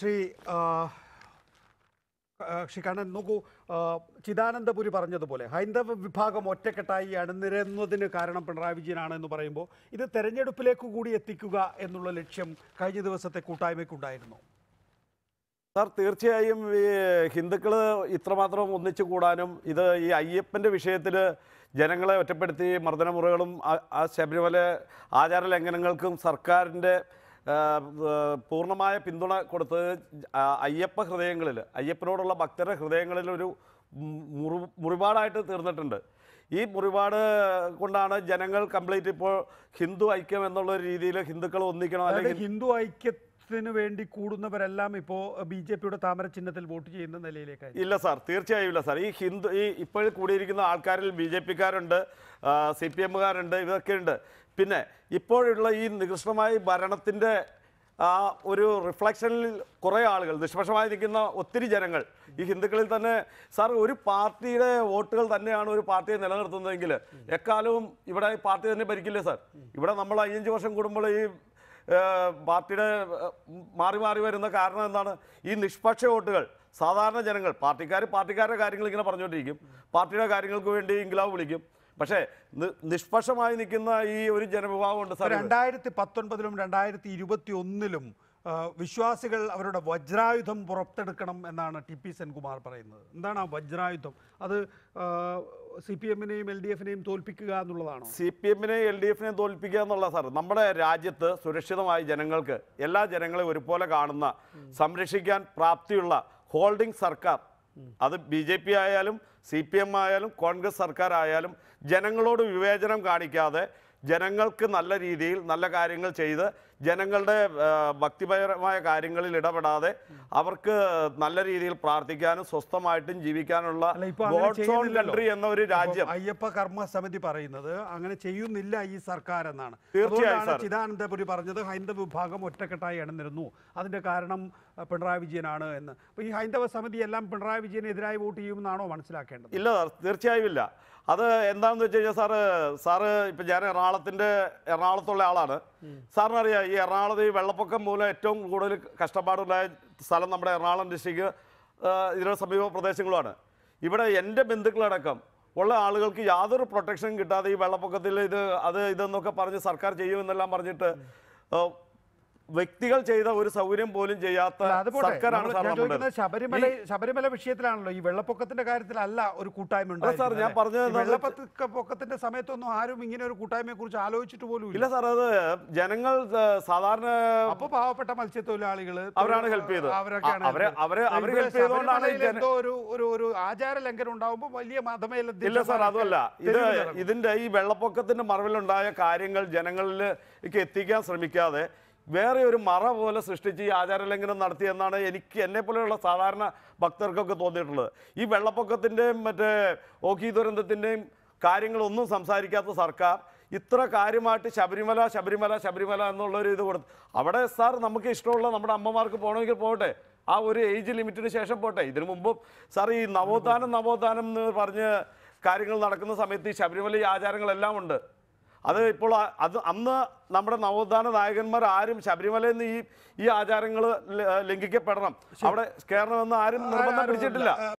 ശ്രീ ശ്രീകണ്ണൻ നോക്കൂ ചിദാനന്ദപുരി പറഞ്ഞതുപോലെ ഹൈന്ദവ വിഭാഗം ഒറ്റക്കെട്ടായി അണിനിരുന്നതിന് കാരണം പിണറായി വിജയനാണ് എന്ന് പറയുമ്പോൾ ഇത് തെരഞ്ഞെടുപ്പിലേക്ക് കൂടി എത്തിക്കുക എന്നുള്ള ലക്ഷ്യം കഴിഞ്ഞ ദിവസത്തെ കൂട്ടായ്മയ്ക്കുണ്ടായിരുന്നു സാർ തീർച്ചയായും ഈ ഹിന്ദുക്കൾ ഇത്രമാത്രം ഒന്നിച്ചു കൂടാനും ഇത് ഈ അയ്യപ്പൻ്റെ വിഷയത്തിൽ ജനങ്ങളെ ഒറ്റപ്പെടുത്തി മർദ്ദനമുറകളും ആ ശബരിമല ആചാര ലംഘനങ്ങൾക്കും സർക്കാരിൻ്റെ പൂർണ്ണമായ പിന്തുണ കൊടുത്ത് അയ്യപ്പ ഹൃദയങ്ങളിൽ അയ്യപ്പനോടുള്ള ഭക്തരുടെ ഹൃദയങ്ങളിൽ ഒരു മുറി മുറിപാടായിട്ട് തീർന്നിട്ടുണ്ട് ഈ മുറിപാട് കൊണ്ടാണ് ജനങ്ങൾ കംപ്ലീറ്റ് ഇപ്പോൾ ഹിന്ദു ഐക്യം എന്നുള്ള രീതിയിൽ ഹിന്ദുക്കൾ ഒന്നിക്കണം അല്ലെങ്കിൽ ഹിന്ദു ഐക്യ ത്തിന് വേണ്ടി കൂടുന്നവരെല്ലാം ഇപ്പോൾ ബി ജെ പിയുടെ താമര ചിഹ്നത്തിൽ വോട്ട് ചെയ്യുന്ന നിലയിലേക്ക് ഇല്ല സാർ തീർച്ചയായും ഇല്ല സാർ ഈ ഹിന്ദു ഈ ഇപ്പോൾ കൂടിയിരിക്കുന്ന ആൾക്കാരിൽ ബി ജെ പിക്കാരുണ്ട് സി പി എമ്മുകാരുണ്ട് ഇതൊക്കെയുണ്ട് പിന്നെ ഇപ്പോഴുള്ള ഈ നികൃഷ്ടമായ ഭരണത്തിൻ്റെ ഒരു റിഫ്ലക്ഷനിൽ കുറേ ആളുകൾ നിഷ്പക്ഷമായി നിൽക്കുന്ന ഒത്തിരി ജനങ്ങൾ ഈ ഹിന്ദുക്കളിൽ തന്നെ സാർ ഒരു പാർട്ടിയുടെ വോട്ടുകൾ തന്നെയാണ് ഒരു പാർട്ടിയെ നിലനിർത്തുന്നതെങ്കിൽ എക്കാലവും ഇവിടെ പാർട്ടി തന്നെ ഭരിക്കില്ലേ സാർ ഇവിടെ നമ്മൾ അയ്യഞ്ച് വർഷം കൂടുമ്പോൾ ഈ പാർട്ടിയുടെ മാറി മാറി വരുന്ന കാരണം എന്താണ് ഈ നിഷ്പക്ഷ വോട്ടുകൾ സാധാരണ ജനങ്ങൾ പാർട്ടിക്കാർ പാർട്ടിക്കാരുടെ കാര്യങ്ങൾ ഇങ്ങനെ പറഞ്ഞുകൊണ്ടിരിക്കും പാർട്ടിയുടെ കാര്യങ്ങൾക്ക് വേണ്ടി ഇംഗ്ലാവ് വിളിക്കും പക്ഷേ നിഷ്പക്ഷമായി നിൽക്കുന്ന ഈ ഒരു ജനവിഭാഗമുണ്ട് രണ്ടായിരത്തി പത്തൊൻപതിലും രണ്ടായിരത്തി ഇരുപത്തി ഒന്നിലും വിശ്വാസികൾ അവരുടെ വജ്രായുധം പുറത്തെടുക്കണം എന്നാണ് ടി പി സെൻകുമാർ പറയുന്നത് എന്താണ് ആ വജ്രായുധം അത് സി പി എമ്മിനെയും എൽ ഡി എഫിനെയും തോൽപ്പിക്കുക എന്നുള്ളതാണ് സി പി എമ്മിനെയും എൽ ഡി എഫിനെയും തോൽപ്പിക്കുക എന്നുള്ള സാർ നമ്മുടെ രാജ്യത്ത് സുരക്ഷിതമായി ജനങ്ങൾക്ക് എല്ലാ ജനങ്ങളെ ഒരുപോലെ കാണുന്ന സംരക്ഷിക്കാൻ പ്രാപ്തിയുള്ള ഹോൾഡിംഗ് സർക്കാർ അത് ബി ജെ പി ആയാലും സി പി എം ആയാലും കോൺഗ്രസ് സർക്കാർ ആയാലും ജനങ്ങളോട് വിവേചനം കാണിക്കാതെ ജനങ്ങൾക്ക് നല്ല രീതിയിൽ നല്ല കാര്യങ്ങൾ ചെയ്ത് ജനങ്ങളുടെ ഭക്തിപരമായ കാര്യങ്ങളിൽ ഇടപെടാതെ അവർക്ക് നല്ല രീതിയിൽ പ്രാർത്ഥിക്കാനും സ്വസ്ഥമായിട്ടും ജീവിക്കാനുള്ള എന്ന ഒരു രാജ്യം അയ്യപ്പ കർമ്മ സമിതി പറയുന്നത് അങ്ങനെ ചെയ്യുന്നില്ല ഈ സർക്കാർ എന്നാണ് തീർച്ചയായും ചിദാനന്ദപുരി പറഞ്ഞത് ഹൈന്ദവ വിഭാഗം ഒറ്റക്കെട്ടായി അണിനിരുന്നു അതിന്റെ കാരണം പിണറായി വിജയനാണ് എന്ന് അപ്പോൾ ഈ ഹൈന്ദവ സമിതി എല്ലാം പിണറായി വിജയനെതിരായി വോട്ട് ചെയ്യുമെന്നാണോ മനസ്സിലാക്കേണ്ടത് ഇല്ല തീർച്ചയായും ഇല്ല അത് എന്താണെന്ന് വെച്ച് കഴിഞ്ഞാൽ സാറ് സാറ് ഇപ്പം ഞാൻ എറണാകുളത്തിൻ്റെ എറണാകുളത്തുള്ള ആളാണ് സാറിനറിയാം ഈ എറണാകുളത്ത് ഈ വെള്ളപ്പൊക്കം മൂലം ഏറ്റവും കൂടുതൽ കഷ്ടപ്പാടുണ്ടായ സ്ഥലം നമ്മുടെ എറണാകുളം ഡിസ്ട്രിക്ട് ഇതിനോട് സമീപ പ്രദേശങ്ങളുമാണ് ഇവിടെ എൻ്റെ ബന്ധുക്കളടക്കം ഉള്ള ആളുകൾക്ക് യാതൊരു പ്രൊട്ടക്ഷനും കിട്ടാതെ ഈ വെള്ളപ്പൊക്കത്തിൽ ഇത് അത് ഇതെന്നൊക്കെ പറഞ്ഞ് സർക്കാർ ചെയ്യുമെന്നെല്ലാം പറഞ്ഞിട്ട് വ്യക്തികൾ ചെയ്ത ഒരു സൗകര്യം പോലും ചെയ്യാത്ത സർക്കാരാണ് ശബരിമല ശബരിമല വിഷയത്തിലാണല്ലോ ഈ വെള്ളപ്പൊക്കത്തിന്റെ കാര്യത്തിലല്ല ഒരു കൂട്ടായ്മ ഉണ്ട് സാർ ഞാൻ പറഞ്ഞത് വെള്ളപ്പൊക്കത്തിന്റെ സമയത്തൊന്നും ആരും ഇങ്ങനെ ഒരു കൂട്ടായ്മയെ കുറിച്ച് ആലോചിച്ചിട്ട് പോലും ഇല്ല സാർ അത് ജനങ്ങൾ സാധാരണ അപ്പൊ പാവപ്പെട്ട മത്സ്യത്തൊഴിലാളികൾ അവരാണ് ഹെൽപ്പ് ചെയ്തത് അവരൊക്കെയാണ് അവരെ അവരെ ഒരു ഒരു ഒരു ആചാര ലംഘനം ഉണ്ടാവുമ്പോ വലിയ മതമേലത്തിൽ ഇല്ല സാർ അതല്ല ഇത് ഇതിന്റെ ഈ വെള്ളപ്പൊക്കത്തിന്റെ മറവിലുണ്ടായ കാര്യങ്ങൾ ജനങ്ങളിലേക്ക് എത്തിക്കാൻ ശ്രമിക്കാതെ വേറെ ഒരു മറ പോലെ സൃഷ്ടിച്ച് ഈ ആചാരലംഘനം നടത്തിയെന്നാണ് എനിക്ക് എന്നെ പോലെയുള്ള സാധാരണ ഭക്തർക്കൊക്കെ തോന്നിയിട്ടുള്ളത് ഈ വെള്ളപ്പൊക്കത്തിൻ്റെയും മറ്റേ ഓഖി ദുരന്തത്തിൻ്റെയും കാര്യങ്ങളൊന്നും സംസാരിക്കാത്ത സർക്കാർ ഇത്ര കാര്യമായിട്ട് ശബരിമല ശബരിമല ശബരിമല എന്നുള്ളൊരു ഇത് കൊടുത്ത് അവിടെ സാർ നമുക്ക് ഇഷ്ടമുള്ള നമ്മുടെ അമ്മമാർക്ക് പോകണമെങ്കിൽ പോകട്ടെ ആ ഒരു ഏജ് ലിമിറ്റിന് ശേഷം പോട്ടെ ഇതിനു മുമ്പും സാർ ഈ നവോത്ഥാനം നവോത്ഥാനം എന്ന് പറഞ്ഞ് കാര്യങ്ങൾ നടക്കുന്ന സമയത്ത് ഈ ശബരിമല ആചാരങ്ങളെല്ലാം ഉണ്ട് അത് ഇപ്പോൾ അത് അന്ന് നമ്മുടെ നവോത്ഥാന നായകന്മാർ ആരും ശബരിമലയിൽ നിന്ന് ഈ ഈ ആചാരങ്ങൾ ലംഘിക്കപ്പെടണം അവിടെ കയറണമെന്ന് ആരും നിർബന്ധം പിടിച്ചിട്ടില്ല